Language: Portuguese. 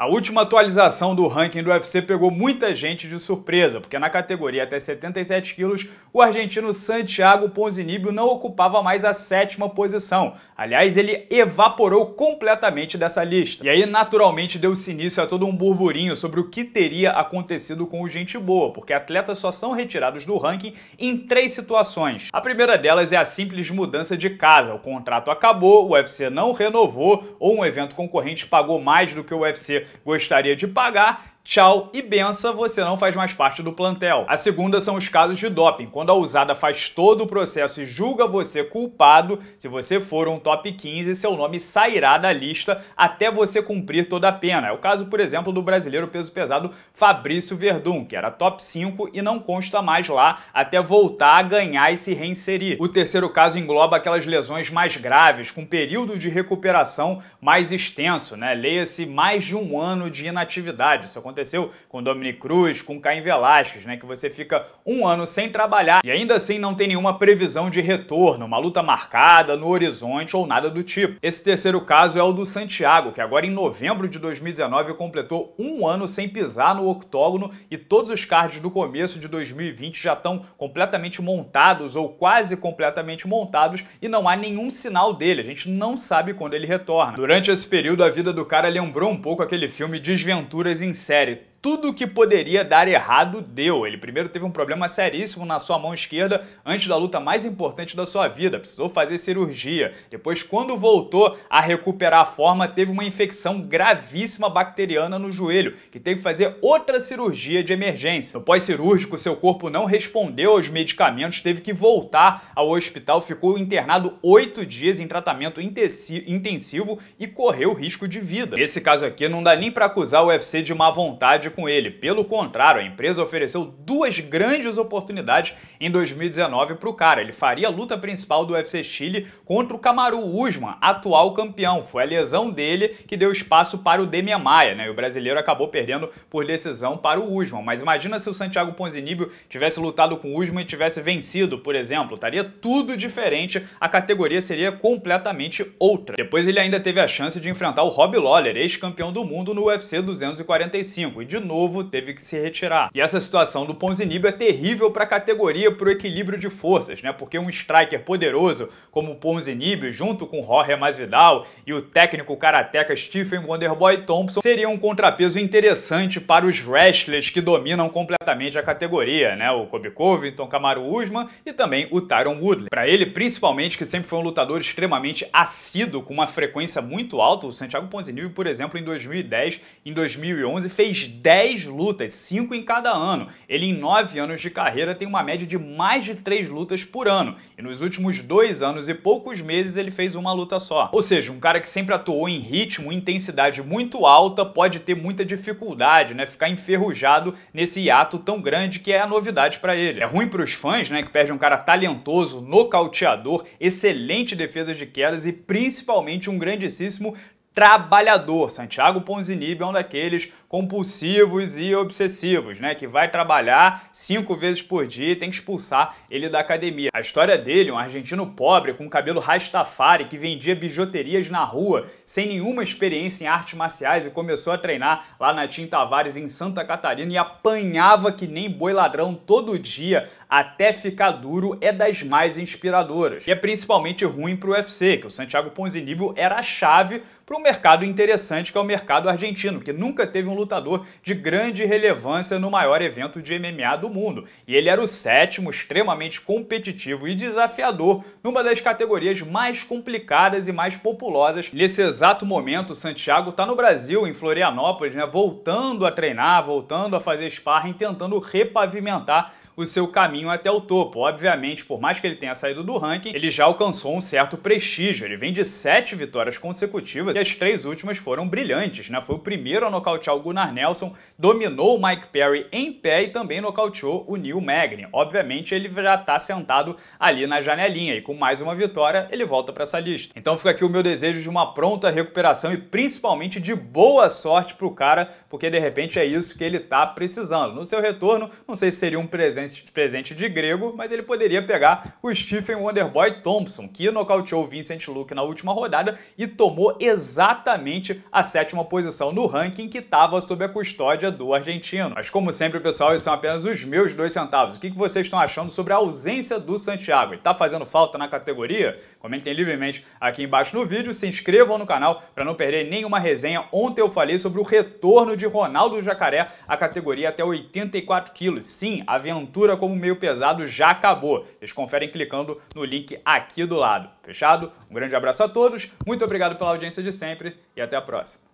A última atualização do ranking do UFC pegou muita gente de surpresa, porque na categoria até 77 quilos, o argentino Santiago Ponzinibbio não ocupava mais a sétima posição. Aliás, ele evaporou completamente dessa lista. E aí, naturalmente, deu-se início a todo um burburinho sobre o que teria acontecido com o Gente Boa, porque atletas só são retirados do ranking em três situações. A primeira delas é a simples mudança de casa. O contrato acabou, o UFC não renovou, ou um evento concorrente pagou mais do que o UFC gostaria de pagar tchau e benção, você não faz mais parte do plantel. A segunda são os casos de doping, quando a usada faz todo o processo e julga você culpado, se você for um top 15, seu nome sairá da lista até você cumprir toda a pena. É o caso, por exemplo, do brasileiro peso pesado Fabrício Verdun, que era top 5 e não consta mais lá até voltar a ganhar e se reinserir. O terceiro caso engloba aquelas lesões mais graves, com período de recuperação mais extenso, né? Leia-se mais de um ano de inatividade. Isso Aconteceu com Dominic Cruz, com Caim Velasquez, né? Que você fica um ano sem trabalhar e ainda assim não tem nenhuma previsão de retorno, uma luta marcada no horizonte ou nada do tipo. Esse terceiro caso é o do Santiago, que agora em novembro de 2019 completou um ano sem pisar no octógono e todos os cards do começo de 2020 já estão completamente montados ou quase completamente montados e não há nenhum sinal dele. A gente não sabe quando ele retorna. Durante esse período, a vida do cara lembrou um pouco aquele filme Desventuras em Série sério, tudo que poderia dar errado deu. Ele primeiro teve um problema seríssimo na sua mão esquerda antes da luta mais importante da sua vida, precisou fazer cirurgia. Depois, quando voltou a recuperar a forma, teve uma infecção gravíssima bacteriana no joelho, que teve que fazer outra cirurgia de emergência. No pós-cirúrgico, seu corpo não respondeu aos medicamentos, teve que voltar ao hospital, ficou internado oito dias em tratamento intensivo e correu risco de vida. Esse caso aqui não dá nem para acusar o UFC de má vontade com ele. Pelo contrário, a empresa ofereceu duas grandes oportunidades em 2019 para o cara. Ele faria a luta principal do UFC Chile contra o Camaru Usman, atual campeão. Foi a lesão dele que deu espaço para o Demian Maia, né? E o brasileiro acabou perdendo por decisão para o Usman. Mas imagina se o Santiago Ponzinibbio tivesse lutado com o Usman e tivesse vencido, por exemplo, estaria tudo diferente, a categoria seria completamente outra. Depois ele ainda teve a chance de enfrentar o Rob Lawler, ex-campeão do mundo no UFC 245, e de novo teve que se retirar. E essa situação do Ponzinibbio é terrível para a categoria para o equilíbrio de forças, né? Porque um striker poderoso como o Ponzinibbio, junto com Jorge Masvidal e o técnico karateca Stephen Wonderboy Thompson, seria um contrapeso interessante para os wrestlers que dominam completamente a categoria, né? O Kobe Covington, Kamaru Usman e também o Tyron Woodley. Para ele, principalmente, que sempre foi um lutador extremamente assíduo, com uma frequência muito alta, o Santiago Ponzinibbio, por exemplo, em 2010, em 2011, fez 10 10 lutas, 5 em cada ano. Ele, em 9 anos de carreira, tem uma média de mais de 3 lutas por ano. E nos últimos 2 anos e poucos meses, ele fez uma luta só. Ou seja, um cara que sempre atuou em ritmo e intensidade muito alta pode ter muita dificuldade, né? Ficar enferrujado nesse hiato tão grande que é a novidade para ele. É ruim para os fãs, né? Que perde um cara talentoso, nocauteador, excelente defesa de quedas e principalmente um grandíssimo trabalhador. Santiago Ponzinibbio é um daqueles compulsivos e obsessivos, né? Que vai trabalhar cinco vezes por dia e tem que expulsar ele da academia. A história dele, um argentino pobre com cabelo rastafari que vendia bijuterias na rua, sem nenhuma experiência em artes marciais e começou a treinar lá na Tim Tavares em Santa Catarina e apanhava que nem boi ladrão todo dia até ficar duro, é das mais inspiradoras. E é principalmente ruim pro UFC, que o Santiago Ponzinibio era a chave para um mercado interessante que é o mercado argentino, que nunca teve um lutador de grande relevância no maior evento de MMA do mundo. E ele era o sétimo, extremamente competitivo e desafiador numa das categorias mais complicadas e mais populosas. Nesse exato momento, Santiago está no Brasil, em Florianópolis, né, voltando a treinar, voltando a fazer sparring, tentando repavimentar o seu caminho até o topo. Obviamente, por mais que ele tenha saído do ranking, ele já alcançou um certo prestígio. Ele vem de sete vitórias consecutivas e as três últimas foram brilhantes, né? Foi o primeiro a nocautear o Gunnar Nelson, dominou o Mike Perry em pé e também nocauteou o Neil Magny. Obviamente, ele já está sentado ali na janelinha e com mais uma vitória, ele volta para essa lista. Então fica aqui o meu desejo de uma pronta recuperação e principalmente de boa sorte para o cara, porque de repente é isso que ele está precisando. No seu retorno, não sei se seria um presente presente de grego, mas ele poderia pegar o Stephen Wonderboy Thompson, que nocauteou o Vincent Luke na última rodada e tomou exatamente a sétima posição no ranking que estava sob a custódia do argentino. Mas como sempre, pessoal, esses são apenas os meus dois centavos. O que vocês estão achando sobre a ausência do Santiago? Ele tá fazendo falta na categoria? Comentem livremente aqui embaixo no vídeo, se inscrevam no canal para não perder nenhuma resenha. Ontem eu falei sobre o retorno de Ronaldo Jacaré à categoria até 84 quilos. Sim, aventura aventura como meio pesado já acabou. Vocês conferem clicando no link aqui do lado. Fechado? Um grande abraço a todos, muito obrigado pela audiência de sempre e até a próxima.